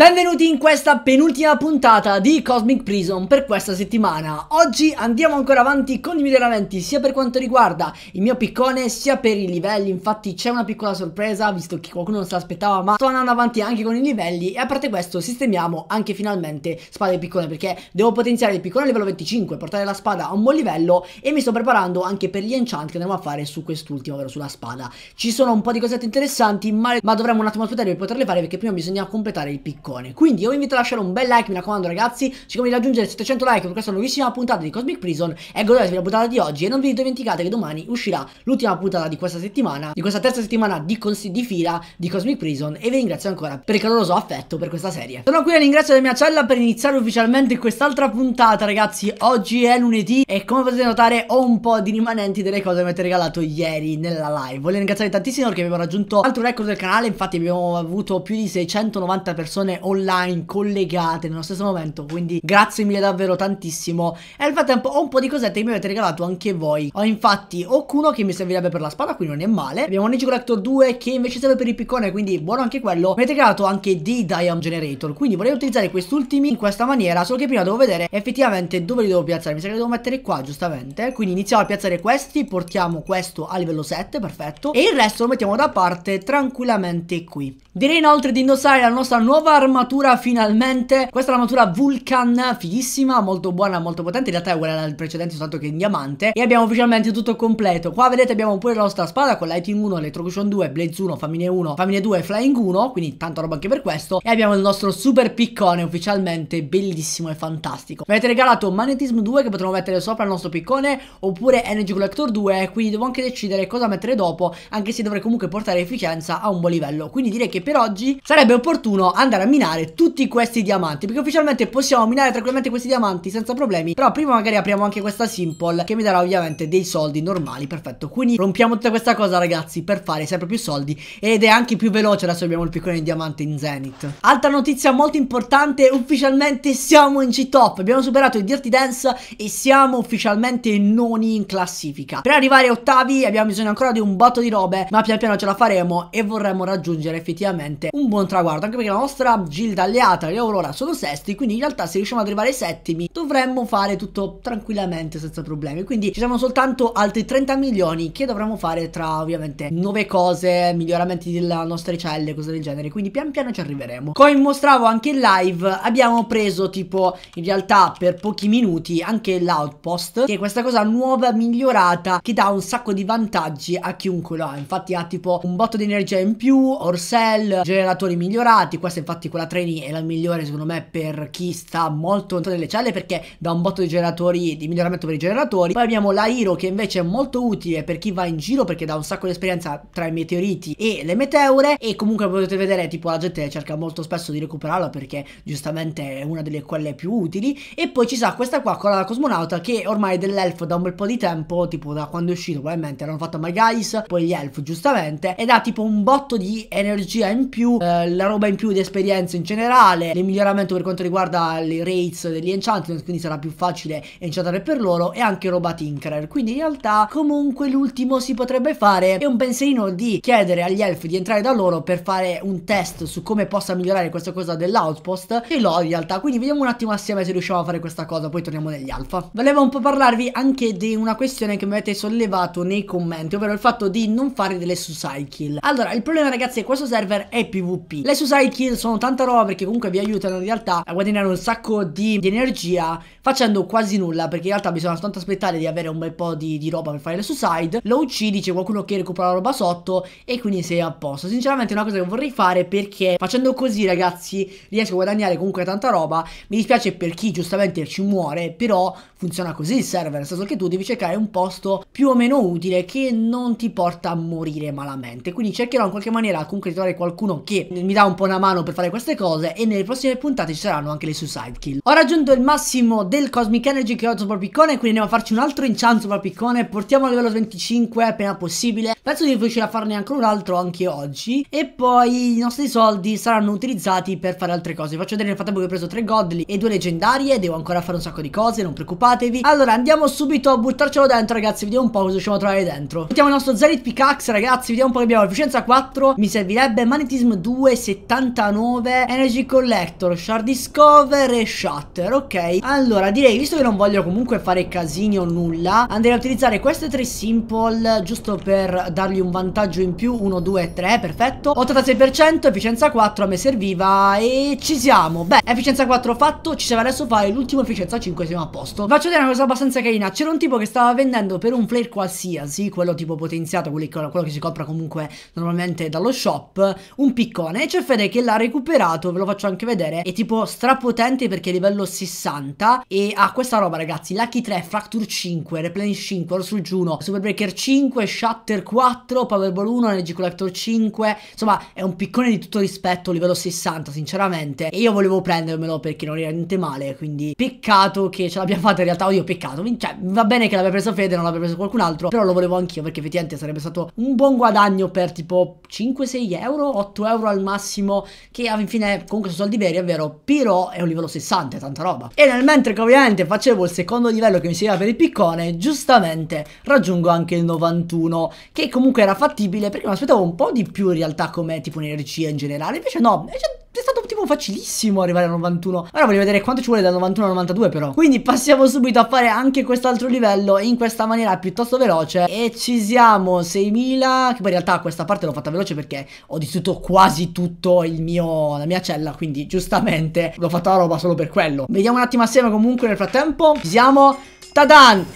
Benvenuti in questa penultima puntata di Cosmic Prison per questa settimana. Oggi andiamo ancora avanti con i miglioramenti sia per quanto riguarda il mio piccone sia per i livelli. Infatti c'è una piccola sorpresa visto che qualcuno non se l'aspettava ma sto andando avanti anche con i livelli e a parte questo sistemiamo anche finalmente spada e piccone perché devo potenziare il piccone a livello 25, portare la spada a un buon livello e mi sto preparando anche per gli enchant che andremo a fare su quest'ultimo, ovvero sulla spada. Ci sono un po' di cosette interessanti ma, ma dovremmo un attimo aspettare per poterle fare perché prima bisogna completare il piccone boccone. Quindi io vi invito a lasciare un bel like, mi raccomando ragazzi, cerchiamo di raggiungere 700 like per questa nuovissima puntata di Cosmic Prison e godetevi la puntata di oggi e non vi dimenticate che domani uscirà l'ultima puntata di questa settimana, di questa terza settimana di, di fila di Cosmic Prison e vi ringrazio ancora per il caloroso affetto per questa serie. Sono qui all'ingresso della mia cella per iniziare ufficialmente quest'altra puntata ragazzi, oggi è lunedì e come potete notare ho un po' di rimanenti delle cose che mi avete regalato ieri nella live. Voglio ringraziare tantissimo perché abbiamo raggiunto altro record del canale, infatti abbiamo avuto più di 690 persone online collegate nello stesso momento, quindi grazie mille davvero tantissimo. E nel frattempo ho un po' di cosette che mi avete regalato anche voi. Ho infatti Okuno che mi servirebbe per la spada, quindi non è male. Abbiamo un Ninja Collector 2 che invece serve per il piccone, quindi buono anche quello. Mi avete regalato anche di Diamond Generator, quindi vorrei utilizzare questi ultimi in questa maniera, solo che prima devo vedere effettivamente dove li devo piazzare. Mi sa che li devo mettere qua, giustamente. Quindi iniziamo a piazzare questi, portiamo questo a livello 7, perfetto. E il resto lo mettiamo da parte tranquillamente qui. Direi inoltre di indossare la nostra nuova armatura finalmente. Questa è l'armatura Vulcan, fighissima, molto buona, molto potente. In realtà è quella del precedente, soltanto che in diamante. E abbiamo ufficialmente tutto completo. Qua vedete abbiamo pure la nostra spada con Lighting 1, Electrocution 2, Blaze 1, Famine 1, Famine 2 e Flying 1. Quindi tanta roba anche per questo. E abbiamo il nostro super piccone ufficialmente bellissimo e fantastico. Mi avete regalato Magnetism 2 che potremmo mettere sopra il nostro piccone oppure Energy Collector 2. Quindi devo anche decidere cosa mettere dopo, anche se dovrei comunque portare efficienza a un buon livello. Quindi direi che per oggi sarebbe opportuno andare a minare tutti questi diamanti Perché ufficialmente possiamo minare tranquillamente questi diamanti senza problemi Però prima magari apriamo anche questa simple che mi darà ovviamente dei soldi normali Perfetto quindi rompiamo tutta questa cosa ragazzi per fare sempre più soldi Ed è anche più veloce adesso abbiamo il piccone di diamante in Zenith Altra notizia molto importante ufficialmente siamo in G-Top Abbiamo superato il Dirty Dance e siamo ufficialmente noni in classifica Per arrivare a ottavi abbiamo bisogno ancora di un botto di robe Ma pian piano ce la faremo e vorremmo raggiungere effettivamente un buon traguardo Anche perché la nostra Fab, Gilda, le e Aurora sono sesti, quindi in realtà se riusciamo ad arrivare ai settimi dovremmo fare tutto tranquillamente senza problemi. Quindi ci sono soltanto altri 30 milioni che dovremmo fare tra ovviamente nuove cose, miglioramenti della nostra celle, cose del genere. Quindi pian piano ci arriveremo. Come mostravo anche in live, abbiamo preso tipo in realtà per pochi minuti anche l'outpost, che è questa cosa nuova, migliorata, che dà un sacco di vantaggi a chiunque lo ha. Infatti ha tipo un botto di energia in più, Orsell, generatori migliorati, questa infatti quella trainee è la migliore secondo me per chi sta molto lontano dalle celle perché dà un botto di generatori di miglioramento per i generatori poi abbiamo la Hero che invece è molto utile per chi va in giro perché dà un sacco di esperienza tra i meteoriti e le meteore e comunque potete vedere tipo la gente cerca molto spesso di recuperarla perché giustamente è una delle quelle più utili e poi ci sa questa qua con la cosmonauta che ormai è dell'elfo da un bel po' di tempo tipo da quando è uscito probabilmente l'hanno fatto My Guys poi gli elf giustamente e dà tipo un botto di energia in più eh, la roba in più di esperienza senso in generale, il miglioramento per quanto riguarda le rates degli enchantment, quindi sarà più facile enchantare per loro e anche roba tinkerer. Quindi in realtà comunque l'ultimo si potrebbe fare è un pensierino di chiedere agli elfi di entrare da loro per fare un test su come possa migliorare questa cosa dell'outpost e l'ho in realtà. Quindi vediamo un attimo assieme se riusciamo a fare questa cosa, poi torniamo negli alfa. Volevo un po' parlarvi anche di una questione che mi avete sollevato nei commenti, ovvero il fatto di non fare delle suicide kill. Allora, il problema ragazzi è che questo server è PvP. Le suicide kill sono tanto tanta roba perché comunque vi aiutano in realtà a guadagnare un sacco di, di energia facendo quasi nulla perché in realtà bisogna soltanto aspettare di avere un bel po' di, di roba per fare le suicide lo uccidi c'è qualcuno che recupera la roba sotto e quindi sei a posto sinceramente è una cosa che vorrei fare perché facendo così ragazzi riesco a guadagnare comunque tanta roba mi dispiace per chi giustamente ci muore però funziona così il server nel senso che tu devi cercare un posto più o meno utile che non ti porta a morire malamente quindi cercherò in qualche maniera comunque di trovare qualcuno che mi dà un po' una mano per fare questo queste cose e nelle prossime puntate ci saranno anche le suicide kill. Ho raggiunto il massimo del Cosmic Energy che ho sopra piccone, quindi andiamo a farci un altro inciampo sopra piccone, portiamo a livello 25 appena possibile. Penso di riuscire a farne ancora un altro anche oggi e poi i nostri soldi saranno utilizzati per fare altre cose. Vi faccio vedere nel frattempo che ho preso tre godly e due leggendarie, devo ancora fare un sacco di cose, non preoccupatevi. Allora andiamo subito a buttarcelo dentro ragazzi, vediamo un po' cosa riusciamo a trovare dentro. Mettiamo il nostro Zenith Pickaxe ragazzi, vediamo un po' che abbiamo. Efficienza 4, mi servirebbe magnetismo 2, 79 Cave, Energy Collector, Shard Discover e Shutter, ok? Allora, direi, visto che non voglio comunque fare casini o nulla, andrei a utilizzare queste tre simple, giusto per dargli un vantaggio in più, 1, 2, 3, perfetto. 86%, efficienza 4, a me serviva e ci siamo. Beh, efficienza 4 fatto, ci serve adesso fare l'ultimo efficienza 5, siamo a posto. Faccio vedere una cosa abbastanza carina, c'era un tipo che stava vendendo per un flare qualsiasi, quello tipo potenziato, quello che si compra comunque normalmente dallo shop, un piccone, e c'è Fede che l'ha recuperato superato, ve lo faccio anche vedere, è tipo strapotente perché è livello 60 e ha questa roba ragazzi, Lucky 3, Fracture 5, Replenish 5, Orso Juno, Super Breaker 5, Shatter 4, Powerball 1, Energy Collector 5, insomma è un piccone di tutto rispetto, livello 60 sinceramente, e io volevo prendermelo perché non era niente male, quindi peccato che ce l'abbia fatta in realtà, o io peccato, cioè va bene che l'abbia preso Fede, non l'abbia preso qualcun altro, però lo volevo anch'io perché effettivamente sarebbe stato un buon guadagno per tipo 5-6 euro, 8 euro al massimo che avrebbe infine comunque sono soldi veri, è vero, però è un livello 60, è tanta roba. E nel mentre che ovviamente facevo il secondo livello che mi serviva per il piccone, giustamente raggiungo anche il 91, che comunque era fattibile perché mi aspettavo un po' di più in realtà come tipo energia in generale, invece no, è già è stato tipo facilissimo arrivare a 91 Ora voglio vedere quanto ci vuole dal 91 al 92 però Quindi passiamo subito a fare anche quest'altro livello In questa maniera piuttosto veloce E ci siamo 6000 Che poi in realtà questa parte l'ho fatta veloce perché Ho distrutto quasi tutto il mio La mia cella quindi giustamente L'ho fatta la roba solo per quello Vediamo un attimo assieme comunque nel frattempo Ci siamo Tadan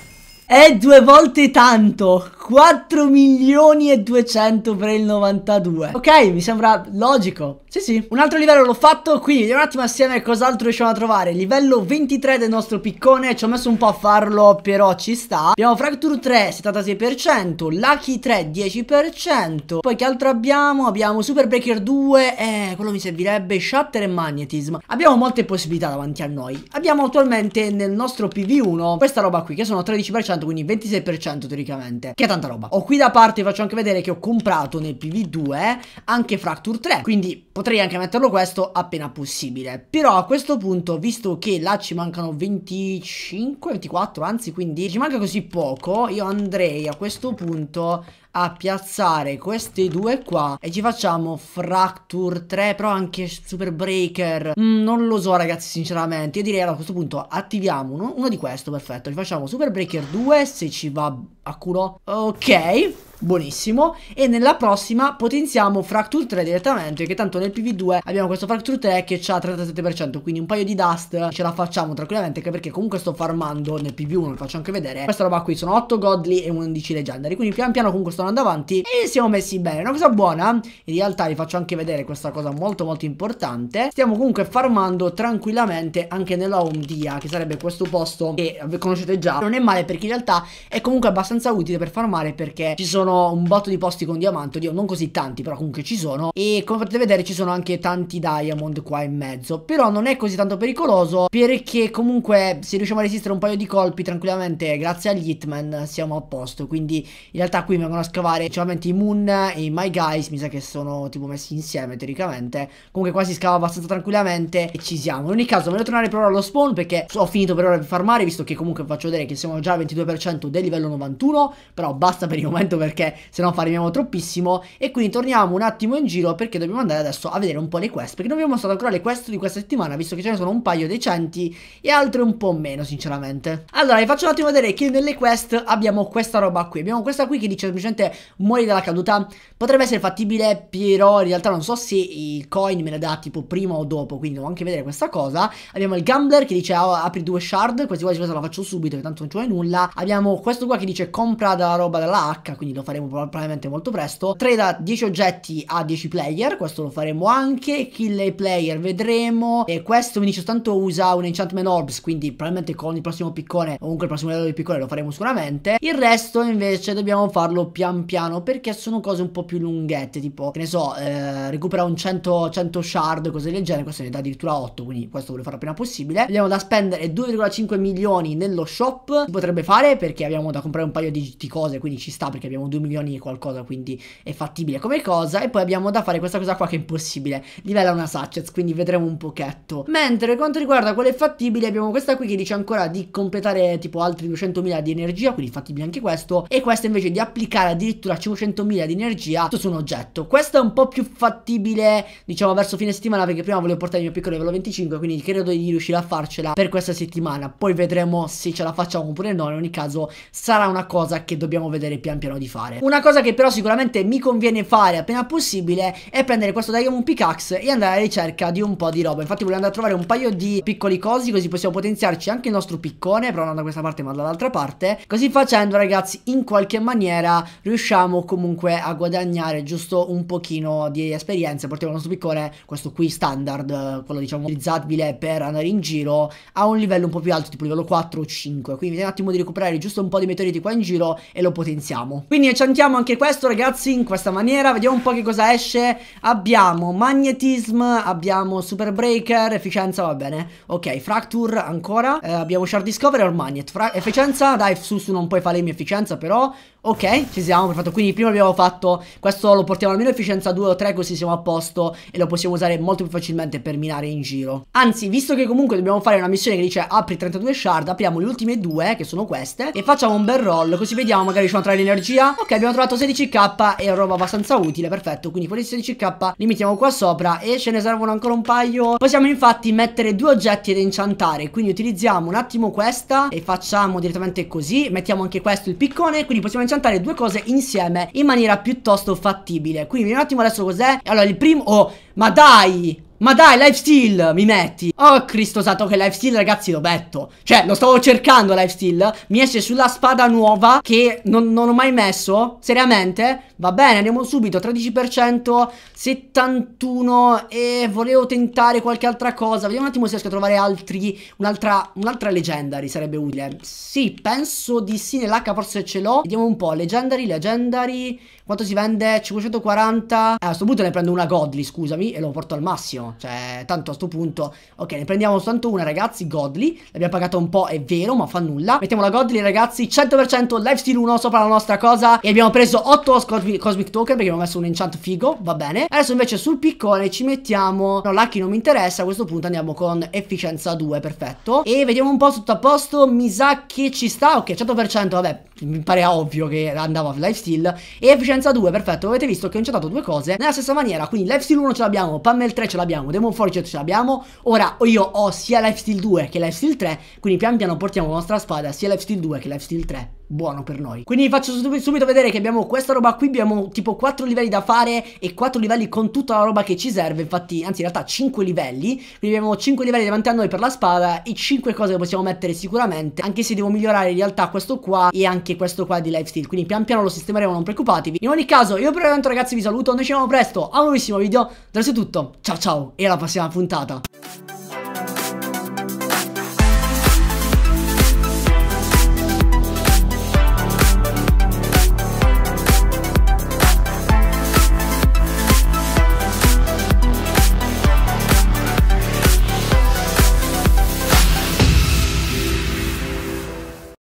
è due volte tanto 4 milioni e 200 per il 92 Ok mi sembra logico Sì sì Un altro livello l'ho fatto qui Vediamo un attimo assieme cos'altro riusciamo a trovare Livello 23 del nostro piccone Ci ho messo un po' a farlo però ci sta Abbiamo Fracture 3 76% Lucky 3 10% Poi che altro abbiamo? Abbiamo Super Breaker 2 Eh quello mi servirebbe Shatter e Magnetism Abbiamo molte possibilità davanti a noi Abbiamo attualmente nel nostro PV1 Questa roba qui che sono 13% quindi 26% teoricamente Che è tanta roba. Ho qui da parte, vi faccio anche vedere che ho comprato nel PV2 anche Fracture 3, quindi potrei anche metterlo questo appena possibile. Però a questo punto, visto che là ci mancano 25, 24, anzi quindi ci manca così poco, io andrei a questo punto a piazzare questi due qua e ci facciamo Fracture 3 però anche Super Breaker mm, non lo so ragazzi sinceramente io direi allora, a questo punto attiviamo uno, uno di questo perfetto ci facciamo Super Breaker 2 se ci va a culo ok buonissimo e nella prossima potenziamo Fracture 3 direttamente che tanto nel PV2 abbiamo questo Fracture 3 che ha 37% quindi un paio di dust ce la facciamo tranquillamente anche perché comunque sto farmando nel PV1 vi faccio anche vedere questa roba qui sono 8 godly e 11 legendari quindi pian piano comunque sto andando avanti e siamo messi bene una cosa buona in realtà vi faccio anche vedere questa cosa molto molto importante stiamo comunque farmando tranquillamente anche nella home dia che sarebbe questo posto che conoscete già non è male perché in realtà è comunque abbastanza utile per farmare perché ci sono sono un botto di posti con diamante, oddio non così tanti però comunque ci sono e come potete vedere ci sono anche tanti diamond qua in mezzo, però non è così tanto pericoloso perché comunque se riusciamo a resistere un paio di colpi tranquillamente grazie agli hitman siamo a posto, quindi in realtà qui mi vengono a scavare solamente i moon e i my guys, mi sa che sono tipo messi insieme teoricamente, comunque qua si scava abbastanza tranquillamente e ci siamo, in ogni caso voglio tornare per ora allo spawn perché ho finito per ora di farmare visto che comunque faccio vedere che siamo già al 22% del livello 91, però basta per il momento perché perché se no farmiamo troppissimo e quindi torniamo un attimo in giro perché dobbiamo andare adesso a vedere un po' le quest perché non vi ho mostrato ancora le quest di questa settimana visto che ce ne sono un paio decenti e altre un po' meno sinceramente allora vi faccio un attimo vedere che nelle quest abbiamo questa roba qui abbiamo questa qui che dice semplicemente muori dalla caduta potrebbe essere fattibile però in realtà non so se i coin me ne dà tipo prima o dopo quindi devo anche vedere questa cosa abbiamo il gambler che dice oh, apri due shard questi qua questa la faccio subito che tanto non ci nulla abbiamo questo qua che dice compra dalla roba della H quindi lo faremo probabilmente molto presto 3 10 oggetti a 10 player questo lo faremo anche kill a player vedremo e questo mi dice soltanto usa un enchantment orbs quindi probabilmente con il prossimo piccone o comunque il prossimo livello di piccone lo faremo sicuramente il resto invece dobbiamo farlo pian piano perché sono cose un po' più lunghette tipo che ne so eh, recupera un 100, 100 shard cose del genere questo ne dà addirittura 8 quindi questo volevo fare appena possibile abbiamo da spendere 2,5 milioni nello shop si potrebbe fare perché abbiamo da comprare un paio di, di cose quindi ci sta perché abbiamo 2 milioni e qualcosa, quindi è fattibile come cosa. E poi abbiamo da fare questa cosa qua che è impossibile, livella una Satchets, quindi vedremo un pochetto. Mentre per quanto riguarda quello è fattibile, abbiamo questa qui che dice ancora di completare tipo altri 200.000 di energia, quindi fattibile anche questo, e questa invece di applicare addirittura 500.000 di energia su un oggetto. Questa è un po' più fattibile, diciamo, verso fine settimana, perché prima volevo portare il mio piccolo livello 25, quindi credo di riuscire a farcela per questa settimana. Poi vedremo se ce la facciamo oppure no, in ogni caso sarà una cosa che dobbiamo vedere pian piano di fare fare. Una cosa che però sicuramente mi conviene fare appena possibile è prendere questo Diamond Pickaxe e andare alla ricerca di un po' di roba. Infatti voglio andare a trovare un paio di piccoli cosi così possiamo potenziarci anche il nostro piccone, però non da questa parte ma dall'altra parte. Così facendo ragazzi in qualche maniera riusciamo comunque a guadagnare giusto un pochino di esperienza. Portiamo il nostro piccone, questo qui standard, quello diciamo utilizzabile per andare in giro, a un livello un po' più alto, tipo livello 4 o 5. Quindi vediamo un attimo di recuperare giusto un po' di meteoriti qua in giro e lo potenziamo. Quindi decantiamo anche questo ragazzi in questa maniera Vediamo un po' che cosa esce Abbiamo Magnetism, abbiamo Super Breaker, Efficienza va bene Ok, Fracture ancora eh, Abbiamo Shard Discovery o Magnet Fra Efficienza, dai su su non puoi fare la mia efficienza però Ok, ci siamo, perfetto. Quindi prima abbiamo fatto questo, lo portiamo almeno efficienza 2 o 3, così siamo a posto e lo possiamo usare molto più facilmente per minare in giro. Anzi, visto che comunque dobbiamo fare una missione che dice apri 32 shard, apriamo le ultime due, che sono queste, e facciamo un bel roll, così vediamo magari ci entrare l'energia. Ok, abbiamo trovato 16k e roba abbastanza utile, perfetto. Quindi quelli 16k li mettiamo qua sopra e ce ne servono ancora un paio. Possiamo infatti mettere due oggetti ed enchantare, quindi utilizziamo un attimo questa e facciamo direttamente così. Mettiamo anche questo il piccone, quindi possiamo enchantare accentare due cose insieme in maniera piuttosto fattibile. Quindi un attimo adesso cos'è. Allora, il primo... Oh, ma dai! Ma dai, lifesteal mi metti. Oh, Cristo santo che lifesteal, ragazzi, lo metto. Cioè, lo stavo cercando lifesteal. Mi esce sulla spada nuova che non, non ho mai messo. Seriamente. Va bene, andiamo subito. 13%, 71 e volevo tentare qualche altra cosa. Vediamo un attimo se riesco a trovare altri. Un'altra un'altra legendary sarebbe utile. Sì, penso di sì. Nell'H forse ce l'ho. Vediamo un po'. Legendary, legendary. Quanto si vende? 540. Eh, a questo punto ne prendo una Godly, scusami, e lo porto al massimo. Cioè, tanto a questo punto... Ok, ne prendiamo soltanto una, ragazzi, Godly. L'abbiamo pagata un po', è vero, ma fa nulla. Mettiamo la Godly, ragazzi, 100% lifesteal 1 sopra la nostra cosa. E abbiamo preso 8 Cosmic, Token perché abbiamo messo un enchant figo, va bene. Adesso invece sul piccone ci mettiamo... No, Lucky non mi interessa, a questo punto andiamo con efficienza 2, perfetto. E vediamo un po' tutto a posto, mi sa che ci sta. Ok, 100%, vabbè, mi pare ovvio che andava a lifesteal. E efficienza Scienza 2, perfetto, avete visto che ho incettato due cose nella stessa maniera, quindi Lifesteal 1 ce l'abbiamo, Pummel 3 ce l'abbiamo, Demon Forge ce l'abbiamo, ora io ho sia Lifesteal 2 che Lifesteal 3, quindi pian piano portiamo la nostra spada sia Lifesteal 2 che Lifesteal 3 buono per noi. Quindi vi faccio subito vedere che abbiamo questa roba qui, abbiamo tipo 4 livelli da fare e 4 livelli con tutta la roba che ci serve, infatti, anzi in realtà 5 livelli, quindi abbiamo 5 livelli davanti a noi per la spada e 5 cose che possiamo mettere sicuramente, anche se devo migliorare in realtà questo qua e anche questo qua di lifesteal, quindi pian piano lo sistemeremo, non preoccupatevi. In ogni caso, io per il momento ragazzi vi saluto, noi ci vediamo presto a un nuovissimo video, adesso è tutto, ciao ciao e alla prossima puntata.